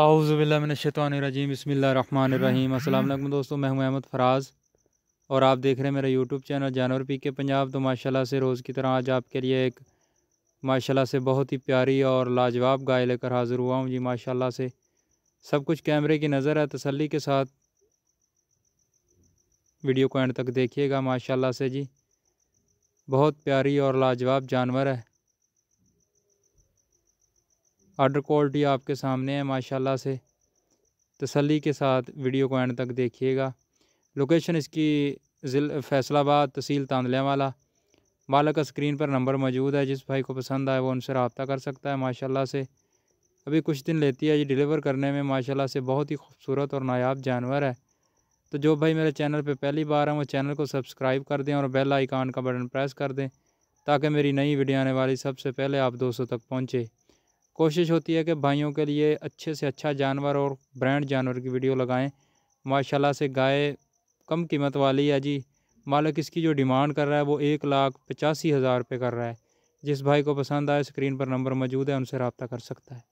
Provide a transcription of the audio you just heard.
हाउज़बिल्लाशतवानरजीम बसमीम असल दोस्तों मैं हूं अहमद फराज और आप देख रहे हैं मेरा यूट्यूब चैनल जानवर पी के पंजाब तो माशाल्लाह से रोज़ की तरह आज आपके लिए एक माशाल्लाह से बहुत ही प्यारी और लाजवाब गाय लेकर हाज़िर हुआ हूँ जी माशाल्लाह से सब कुछ कैमरे की नज़र है तसली के साथ वीडियो को एंड तक देखिएगा माशाला से जी बहुत प्यारी और लाजवाब जानवर है आर्डर क्वालिटी आपके सामने है माशाल्लाह से तसल्ली के साथ वीडियो को एंड तक देखिएगा लोकेशन इसकी ज़िल फैसलाबाद तहसील तांदलिया वाला बालक का स्क्रीन पर नंबर मौजूद है जिस भाई को पसंद आए वो उनसे रबता कर सकता है माशाल्लाह से अभी कुछ दिन लेती है ये डिलीवर करने में माशाल्लाह से बहुत ही खूबसूरत और नायाब जानवर है तो जो भाई मेरे चैनल पे पहली बार हैं वो चैनल को सब्सक्राइब कर दें और बेल आइकान का बटन प्रेस कर दें ताकि मेरी नई वीडियो आने वाली सबसे पहले आप दोस्तों तक पहुँचे कोशिश होती है कि भाइयों के लिए अच्छे से अच्छा जानवर और ब्रांड जानवर की वीडियो लगाएं माशाल्लाह से गाय कम कीमत वाली है जी मालिक इसकी जो डिमांड कर रहा है वो एक लाख पचासी हज़ार रुपये कर रहा है जिस भाई को पसंद आए स्क्रीन पर नंबर मौजूद है उनसे रबता कर सकता है